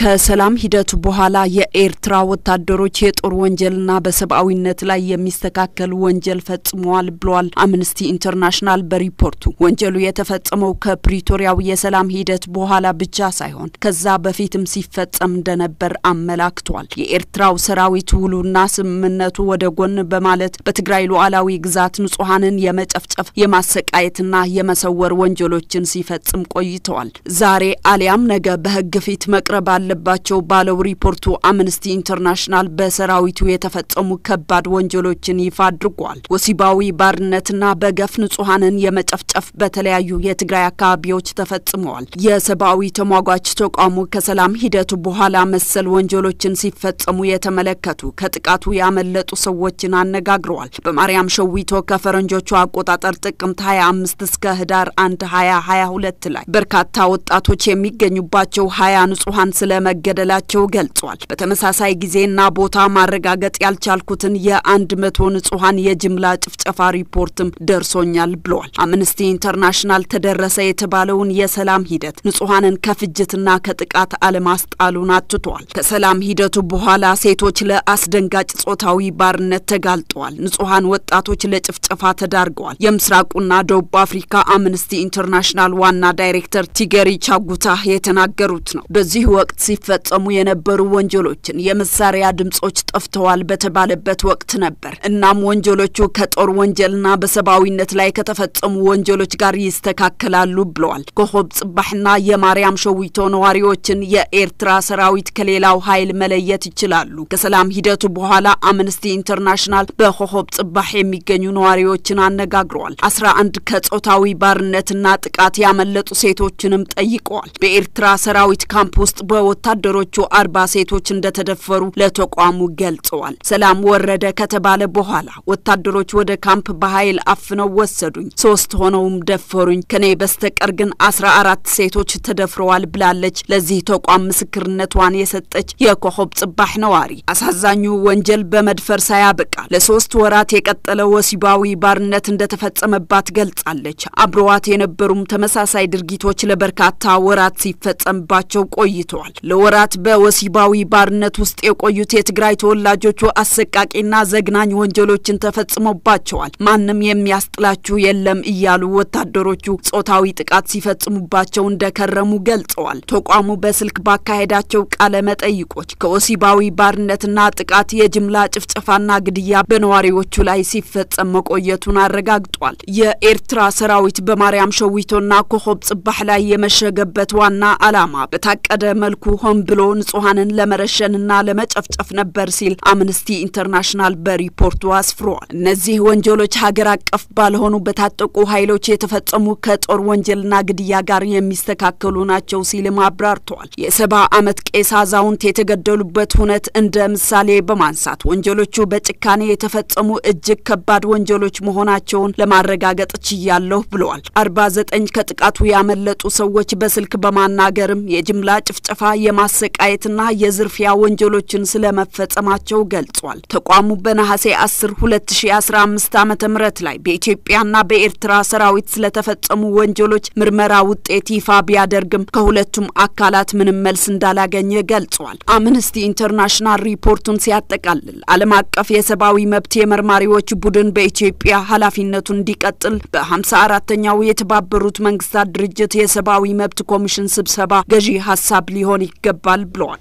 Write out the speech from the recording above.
ከሰላም ሂደቱ በኋላ የኤርትራ ወታደሮች የጦር ወንጀልና በሰብአዊነት ላይ የሚስተካከል ወንጀል ፈጽመዋል ብለዋል አምነስቲ ኢንተርናሽናል በሪፖርቱ። ወንጀሉ የተፈጸመው ከፕሪቶሪያው የሰላም ሂደት በኋላ ብቻ ሳይሆን ከዛ በፊትም ሲፈጸም እንደነበር አመላክቷል። የኤርትራው ሰራዊት ውሉና ስምምነቱ ወደ ጎን በማለት በትግራይ ሉዓላዊ ግዛት ንጹሐንን የመጨፍጨፍ የማሰቃየትና የመሰወር ወንጀሎችን ሲፈጽም ቆይተዋል። ዛሬ አሊያም ነገ በህግ ፊት መቅረባል አለባቸው ባለው ሪፖርቱ አምነስቲ ኢንተርናሽናል በሰራዊቱ የተፈጸሙ ከባድ ወንጀሎችን ይፋ አድርጓል። ወሲባዊ ባርነትና በገፍ ንጹሐንን የመጨፍጨፍ በተለያዩ የትግራይ አካባቢዎች ተፈጽመዋል። የሰብአዊ ተሟጓች ተቋሙ ከሰላም ሂደቱ በኋላ መሰል ወንጀሎችን ሲፈጸሙ የተመለከቱ ከጥቃቱ ያመለጡ ሰዎችን አነጋግረዋል። በማርያም ሸዊቶ ከፈረንጆቹ አቆጣጠር ጥቅምት 25 እስከ ህዳር 1 2022 ላይ በርካታ ወጣቶች የሚገኙባቸው ሀያ ንጹሐን ስለ ስለመገደላቸው ገልጿል። በተመሳሳይ ጊዜና ቦታ ማረጋገጥ ያልቻልኩትን የአንድ መቶ ንጹሐን የጅምላ ጭፍጨፋ ሪፖርትም ደርሶኛል ብለዋል። አምነስቲ ኢንተርናሽናል ተደረሰ የተባለውን የሰላም ሂደት ንጹሐንን ከፍጅትና ከጥቃት አለማስጣሉን አትቷል። ከሰላም ሂደቱ በኋላ ሴቶች ለአስደንጋጭ ጾታዊ ባርነት ተጋልጠዋል። ንጹሐን ወጣቶች ለጭፍጨፋ ተዳርገዋል። የምስራቁና ደቡብ አፍሪካ አምነስቲ ኢንተርናሽናል ዋና ዳይሬክተር ቲገሪ ቻጉታ የተናገሩት ነው። በዚህ ወቅት ሲፈጸሙ የነበሩ ወንጀሎችን የመሳሪያ ድምጾች ጠፍተዋል በተባለበት ወቅት ነበር። እናም ወንጀሎቹ ከጦር ወንጀልና በሰብአዊነት ላይ ከተፈጸሙ ወንጀሎች ጋር ይስተካከላሉ ብለዋል። ኮሆብ ጽባሕና የማርያም ሸዊቶ ነዋሪዎችን የኤርትራ ሰራዊት ከሌላው ኃይል መለየት ይችላሉ። ከሰላም ሂደቱ በኋላ አምነስቲ ኢንተርናሽናል በኮሆብ ጽባሕ የሚገኙ ነዋሪዎችን አነጋግረዋል። አስራ አንድ ከጾታዊ ባርነትና ጥቃት ያመለጡ ሴቶችንም ጠይቀዋል። በኤርትራ ሰራዊት ካምፕ ውስጥ በወ ወታደሮቹ አርባ ሴቶች እንደተደፈሩ ለተቋሙ ገልጸዋል። ሰላም ወረደ ከተባለ በኋላ ወታደሮች ወደ ካምፕ በኃይል አፍነው ወሰዱኝ። ሶስት ሆነውም ደፈሩኝ። ከኔ በስተቀር ግን አስራ አራት ሴቶች ተደፍረዋል ብላለች ለዚህ ተቋም ምስክርነቷን የሰጠች የኮሆብ ጽባህ ነዋሪ። አሳዛኙ ወንጀል በመድፈር ሳያበቃ ለሶስት ወራት የቀጠለ ወሲባዊ ባርነት እንደተፈጸመባት ገልጻለች። አብረዋት የነበሩም ተመሳሳይ ድርጊቶች ለበርካታ ወራት ሲፈጸምባቸው ቆይተዋል። ለወራት በወሲባዊ ባርነት ውስጥ የቆዩት የትግራይ ተወላጆቹ አሰቃቂና ዘግናኝ ወንጀሎችን ተፈጽሞባቸዋል። ማንም የሚያስጥላችሁ የለም እያሉ ወታደሮቹ ጾታዊ ጥቃት ሲፈጽሙባቸው እንደከረሙ ገልጸዋል። ተቋሙ በስልክ ባካሄዳቸው ቃለ መጠይቆች ከወሲባዊ ባርነትና ጥቃት የጅምላ ጭፍጨፋና ግድያ በነዋሪዎቹ ላይ ሲፈጸም መቆየቱን አረጋግጧል። የኤርትራ ሰራዊት በማርያም ሸዊቶና ኮሆብ ጽባህ ላይ የመሸገበት ዋና ዓላማ በታቀደ መልኩ ሆን ብሎ ንጹሐንን ለመረሸንና ለመጨፍጨፍ ነበር ሲል አምነስቲ ኢንተርናሽናል በሪፖርቱ አስፍሯል። እነዚህ ወንጀሎች ሀገር አቀፍ ባልሆኑ በታጠቁ ኃይሎች የተፈጸሙ ከጦር ወንጀልና ግድያ ጋር የሚስተካከሉ ናቸው ሲልም አብራርተዋል። የሰባ ዓመት ቄስ አዛውንት የተገደሉበት ሁነት እንደ ምሳሌ በማንሳት ወንጀሎቹ በጭካኔ የተፈጸሙ እጅግ ከባድ ወንጀሎች መሆናቸውን ለማረጋገጥ ችያለሁ ብለዋል። አርባ ዘጠኝ ከጥቃቱ ያመለጡ ሰዎች በስልክ በማናገርም የጅምላ ጭፍጨፋ የማሰቃየትና የዝርፊያ ወንጀሎችን ስለመፈጸማቸው ገልጿል። ተቋሙ በነሐሴ 10 2015 ዓ ም ላይ በኢትዮጵያና በኤርትራ ሰራዊት ስለተፈጸሙ ወንጀሎች ምርመራ ውጤት ይፋ ቢያደርግም ከሁለቱም አካላት ምንም መልስ እንዳላገኘ ገልጿል። አምነስቲ ኢንተርናሽናል ሪፖርቱን ሲያጠቃልል ዓለም አቀፍ የሰብአዊ መብት የመርማሪዎች ቡድን በኢትዮጵያ ኃላፊነቱን እንዲቀጥል 54 አራተኛው የተባበሩት መንግስታት ድርጅት የሰብአዊ መብት ኮሚሽን ስብሰባ ገዢ ሀሳብ ሊሆን ይገባል ብለዋል።